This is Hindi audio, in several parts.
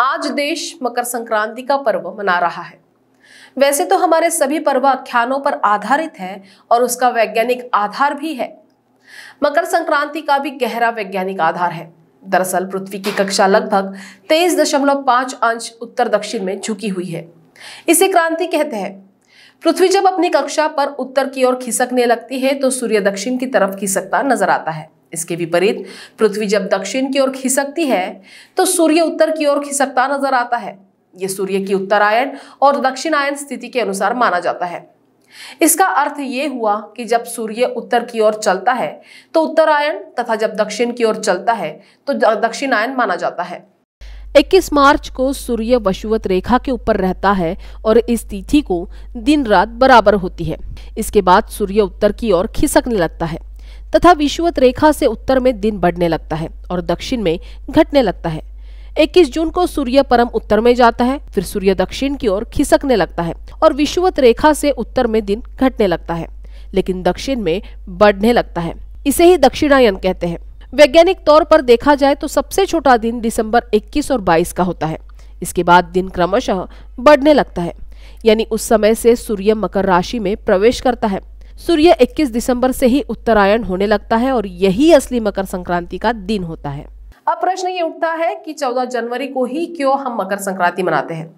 आज देश मकर संक्रांति का पर्व मना रहा है वैसे तो हमारे सभी पर्व आख्यानों पर आधारित है और उसका वैज्ञानिक आधार भी है मकर संक्रांति का भी गहरा वैज्ञानिक आधार है दरअसल पृथ्वी की कक्षा लगभग तेईस दशमलव पांच अंश उत्तर दक्षिण में झुकी हुई है इसे क्रांति कहते हैं पृथ्वी जब अपनी कक्षा पर उत्तर की ओर खिसकने लगती है तो सूर्य दक्षिण की तरफ खिसकता नजर आता है इसके विपरीत पृथ्वी जब दक्षिण की ओर खिसकती है तो सूर्य उत्तर की ओर खिसकता नजर आता है यह सूर्य की उत्तरायण और दक्षिणायन स्थिति के अनुसार माना जाता है इसका अर्थ यह हुआ कि जब सूर्य उत्तर की ओर चलता है तो उत्तरायण तथा जब दक्षिण की ओर चलता है तो दक्षिणायन माना जाता है 21 मार्च को सूर्य वशुवत रेखा के ऊपर रहता है और इस तिथि को दिन रात बराबर होती है इसके बाद सूर्य उत्तर की ओर खिसकने लगता है तथा विषुवत रेखा से उत्तर में दिन बढ़ने लगता है और दक्षिण में घटने लगता है 21 जून को सूर्य परम उत्तर में जाता है फिर सूर्य दक्षिण की ओर खिसकने लगता है और विषुवत रेखा से उत्तर में दिन घटने लगता है लेकिन दक्षिण में बढ़ने लगता है इसे ही दक्षिणायन कहते हैं वैज्ञानिक तौर पर देखा जाए तो सबसे छोटा दिन दिसंबर 21 और 22 का होता है इसके बाद दिन क्रमशः बढ़ने लगता है यानी उस समय से सूर्य मकर राशि में प्रवेश करता है सूर्य 21 दिसंबर से ही उत्तरायण होने लगता है और यही असली मकर संक्रांति का दिन होता है अब प्रश्न ये उठता है कि 14 जनवरी को ही क्यों हम मकर संक्रांति मनाते हैं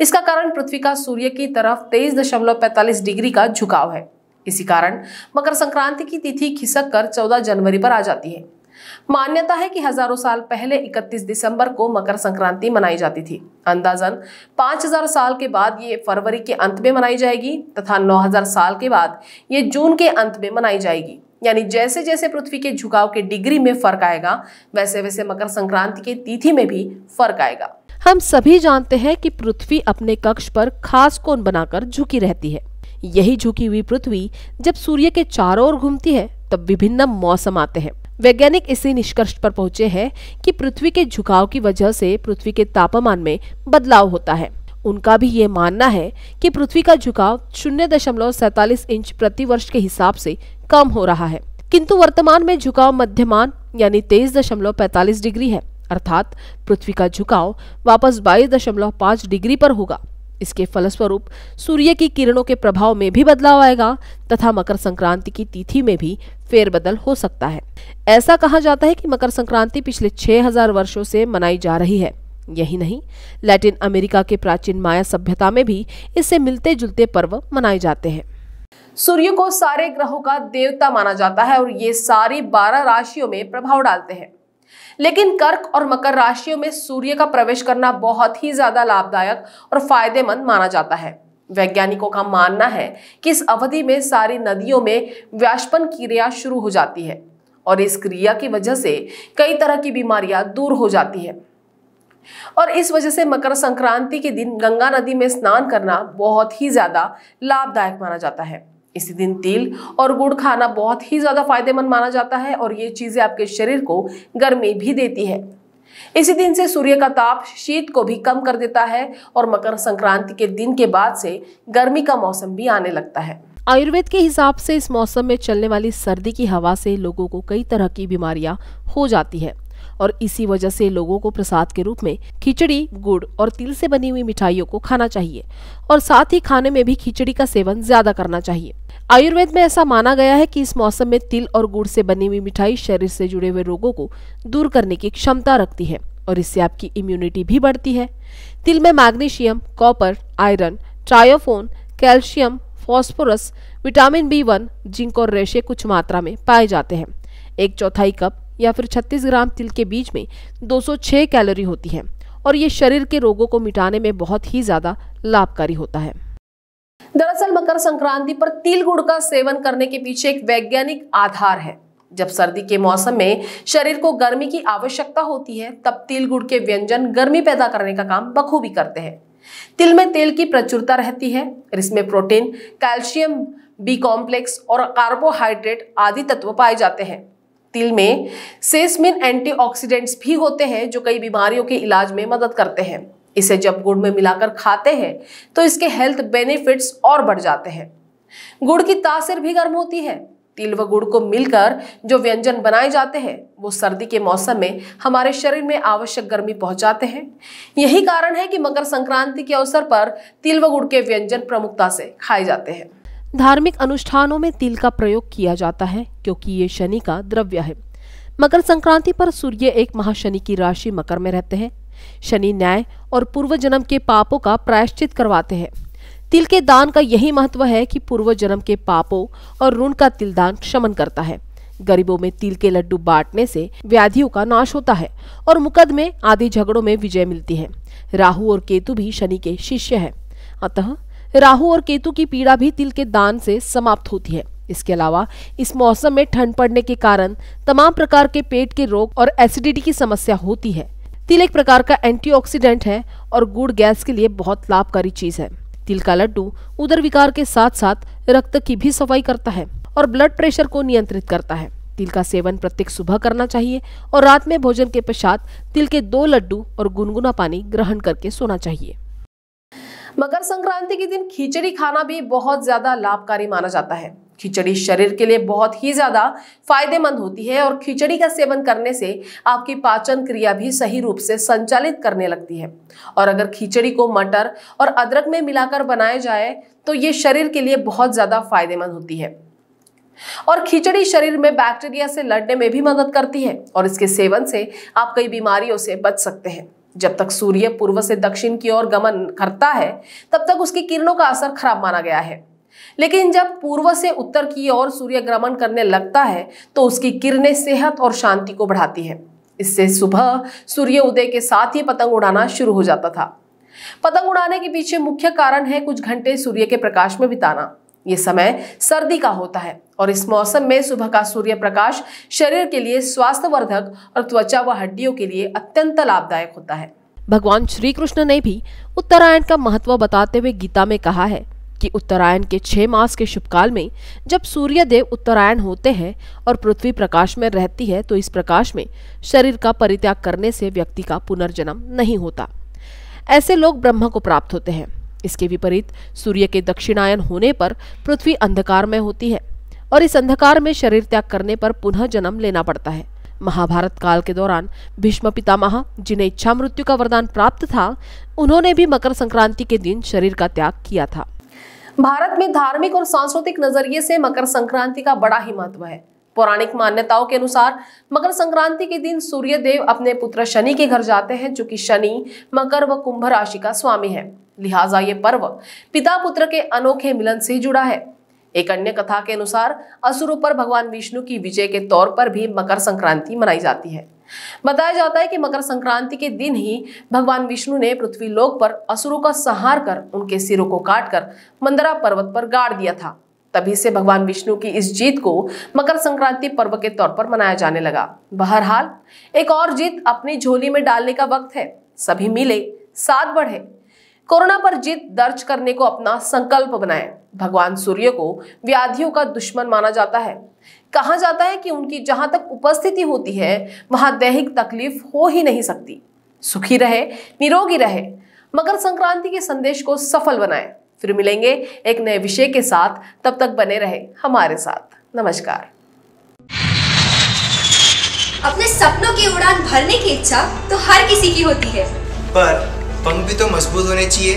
इसका कारण पृथ्वी का सूर्य की तरफ तेईस दशमलव डिग्री का झुकाव है इसी कारण मकर संक्रांति की तिथि खिसक कर चौदह जनवरी पर आ जाती है मान्यता है कि हजारों साल पहले 31 दिसंबर को मकर संक्रांति मनाई जाती थी अंदाजन 5000 साल के बाद ये फरवरी के अंत में मनाई जाएगी तथा 9000 साल के बाद ये जून के अंत में मनाई जाएगी यानी जैसे जैसे पृथ्वी के झुकाव के डिग्री में फर्क आएगा वैसे वैसे मकर संक्रांति की तिथि में भी फर्क आएगा हम सभी जानते हैं कि पृथ्वी अपने कक्ष पर खास कोण बनाकर झुकी रहती है यही झुकी हुई पृथ्वी जब सूर्य के चारों ओर घूमती है तब विभिन्न मौसम आते हैं वैज्ञानिक इसी निष्कर्ष पर पहुंचे हैं कि पृथ्वी के झुकाव की वजह से पृथ्वी के तापमान में बदलाव होता है उनका भी ये मानना है कि पृथ्वी का झुकाव शून्य दशमलव सैतालीस इंच प्रति वर्ष के हिसाब से कम हो रहा है किंतु वर्तमान में झुकाव मध्यमान यानी तेईस दशमलव पैतालीस डिग्री है अर्थात पृथ्वी का झुकाव वापस बाईस दशमलव पाँच डिग्री पर होगा इसके फलस्वरूप सूर्य की किरणों के प्रभाव में भी बदलाव आएगा तथा मकर संक्रांति की तिथि में भी फेरबदल हो सकता है ऐसा कहा जाता है कि मकर संक्रांति पिछले 6000 वर्षों से मनाई जा रही है यही नहीं लैटिन अमेरिका के प्राचीन माया सभ्यता में भी इससे मिलते जुलते पर्व मनाए जाते हैं सूर्य को सारे ग्रहों का देवता माना जाता है और ये सारी बारह राशियों में प्रभाव डालते हैं लेकिन कर्क और मकर राशियों में सूर्य का प्रवेश करना बहुत ही ज़्यादा लाभदायक और फायदेमंद माना जाता है वैज्ञानिकों का मानना है कि इस अवधि में सारी नदियों में व्याष्पन क्रिया शुरू हो जाती है और इस क्रिया की वजह से कई तरह की बीमारियां दूर हो जाती है और इस वजह से मकर संक्रांति के दिन गंगा नदी में स्नान करना बहुत ही ज़्यादा लाभदायक माना जाता है इसी दिन तिल और गुड़ खाना बहुत ही ज़्यादा फायदेमंद माना जाता है और ये चीज़ें आपके शरीर को गर्मी भी देती है इसी दिन से सूर्य का ताप शीत को भी कम कर देता है और मकर संक्रांति के दिन के बाद से गर्मी का मौसम भी आने लगता है आयुर्वेद के हिसाब से इस मौसम में चलने वाली सर्दी की हवा से लोगों को कई तरह की बीमारियां हो जाती है और इसी वजह से लोगों को प्रसाद के रूप में खिचड़ी गुड़ और तिल से बनी हुई मिठाइयों को खाना चाहिए और साथ ही खाने में भी खिचड़ी का सेवन ज्यादा करना चाहिए आयुर्वेद में ऐसा माना गया है कि इस मौसम में तिल और गुड़ से बनी हुई मिठाई शरीर से जुड़े हुए रोगों को दूर करने की क्षमता रखती है और इससे आपकी इम्यूनिटी भी बढ़ती है तिल में magnesium copper iron tryptophan calcium phosphorus vitamin B one zinc और रेशे कुछ मात्रा में पाए जाते हैं एक चौथाई कप या फिर 36 ग्राम तिल के बीज में 206 कैलोरी होती है और ये शरीर के रोगों को मिटाने में बहुत ही ज़्यादा लाभकारी होता है दरअसल मकर संक्रांति पर तिल गुड़ का सेवन करने के पीछे एक वैज्ञानिक आधार है जब सर्दी के मौसम में शरीर को गर्मी की आवश्यकता होती है तब तिल गुड़ के व्यंजन गर्मी पैदा करने का काम बखूबी करते हैं तिल में तेल की प्रचुरता रहती है इसमें प्रोटीन कैल्शियम बी कॉम्प्लेक्स और कार्बोहाइड्रेट आदि तत्व पाए जाते हैं तिल में सेसमिन एंटीऑक्सीडेंट्स भी होते हैं जो कई बीमारियों के इलाज में मदद करते हैं इसे जब गुड़ में मिलाकर खाते हैं तो इसके हेल्थ बेनिफिट्स और बढ़ जाते हैं गुड़ की तासीर भी गर्म होती है तिल व गुड़ को मिलकर जो व्यंजन बनाए जाते हैं वो सर्दी के मौसम में हमारे शरीर में आवश्यक गर्मी पहुंचाते हैं यही कारण है कि मकर संक्रांति के अवसर पर तिल व गुड़ के व्यंजन प्रमुखता से खाए जाते हैं धार्मिक अनुष्ठानों में तिल का प्रयोग किया जाता है क्योंकि ये शनि का द्रव्य है मकर संक्रांति पर सूर्य एक महाशनि की राशि मकर में रहते हैं शनि न्याय और पूर्व जन्म के पापों का प्रायश्चित करवाते हैं तिल के दान का यही महत्व है कि पूर्व जन्म के पापों और ऋण का तिल दान शमन करता है गरीबों में तिल के लड्डू बांटने से व्याधियों का नाश होता है और मुकदमे आदि झगड़ों में विजय मिलती है राहु और केतु भी शनि के शिष्य हैं अतः राहु और केतु की पीड़ा भी तिल के दान से समाप्त होती है इसके अलावा इस मौसम में ठंड पड़ने के कारण तमाम प्रकार के पेट के रोग और एसिडिटी की समस्या होती है तिल एक प्रकार का एंटीऑक्सीडेंट है और गुड़ गैस के लिए बहुत लाभकारी चीज है तिल का लड्डू उदर विकार के साथ साथ रक्त की भी सफाई करता है और ब्लड प्रेशर को नियंत्रित करता है तिल का सेवन प्रत्येक सुबह करना चाहिए और रात में भोजन के पश्चात तिल के दो लड्डू और गुनगुना पानी ग्रहण करके सोना चाहिए मकर संक्रांति के दिन खिचड़ी खाना भी बहुत ज्यादा लाभकारी माना जाता है खिचड़ी शरीर के लिए बहुत ही ज़्यादा फायदेमंद होती है और खिचड़ी का सेवन करने से आपकी पाचन क्रिया भी सही रूप से संचालित करने लगती है और अगर खिचड़ी को मटर और अदरक में मिलाकर बनाया जाए तो ये शरीर के लिए बहुत ज़्यादा फायदेमंद होती है और खिचड़ी शरीर में बैक्टीरिया से लड़ने में भी मदद करती है और इसके सेवन से आप कई बीमारियों से बच सकते हैं जब तक सूर्य पूर्व से दक्षिण की ओर गमन करता है तब तक उसकी किरणों का असर खराब माना गया है लेकिन जब पूर्व से उत्तर की ओर सूर्य ग्रमण करने लगता है तो उसकी किरणें सेहत और शांति को बढ़ाती है इससे सुबह सूर्य उदय के साथ ही पतंग उड़ाना शुरू हो जाता था पतंग उड़ाने के पीछे मुख्य कारण है कुछ घंटे सूर्य के प्रकाश में बिताना ये समय सर्दी का होता है और इस मौसम में सुबह का सूर्य प्रकाश शरीर के लिए स्वास्थ्यवर्धक और त्वचा व हड्डियों के लिए अत्यंत लाभदायक होता है भगवान श्री कृष्ण ने भी उत्तरायण का महत्व बताते हुए गीता में कहा है कि उत्तरायण के छह मास के शुभकाल में जब सूर्य देव उत्तरायण होते हैं और पृथ्वी प्रकाश में रहती है तो इस प्रकाश में शरीर का परित्याग करने से व्यक्ति का पुनर्जन्म नहीं होता ऐसे लोग ब्रह्म को प्राप्त होते हैं इसके विपरीत सूर्य के दक्षिणायन होने पर पृथ्वी में होती है और इस अंधकार में शरीर त्याग करने पर पुनः जन्म लेना पड़ता है महाभारत काल के दौरान भीष्म पितामह जिन्हें इच्छा मृत्यु का वरदान प्राप्त था उन्होंने भी मकर संक्रांति के दिन शरीर का त्याग किया था भारत में धार्मिक और सांस्कृतिक नजरिए से मकर संक्रांति का बड़ा ही महत्व है पौराणिक मान्यताओं के अनुसार मकर संक्रांति के दिन सूर्य देव अपने पुत्र शनि के घर जाते हैं जो शनि मकर व कुंभ राशि का स्वामी है लिहाजा ये पर्व पिता पुत्र के अनोखे मिलन से जुड़ा है एक अन्य कथा के अनुसार असुरों पर भगवान विष्णु की विजय के तौर पर भी मकर संक्रांति मनाई जाती है बताया जाता है कि मकर संक्रांति के दिन ही भगवान विष्णु ने पृथ्वी लोक पर असुरों का संहार कर उनके सिरों को काटकर मंदरा पर्वत पर गाड़ दिया था तभी से भगवान विष्णु की इस जीत को मकर संक्रांति पर्व के तौर पर मनाया जाने लगा बहरहाल एक और जीत अपनी झोली में डालने का वक्त है सभी मिले साथ बढ़े कोरोना पर जीत दर्ज करने को अपना संकल्प बनाएं भगवान सूर्य को व्याधियों का दुश्मन माना जाता है कहा जाता है कि उनकी जहां तक उपस्थिति होती है वहां दैहिक तकलीफ हो ही नहीं सकती सुखी रहे निरोगी रहे मकर संक्रांति के संदेश को सफल बनाएं फिर मिलेंगे एक नए विषय के साथ तब तक बने रहे हमारे साथ नमस्कार अपने सपनों की उड़ान भरने की इच्छा तो हर किसी की होती है पर पंख भी तो मजबूत होने चाहिए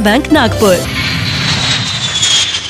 Bank Nagpur.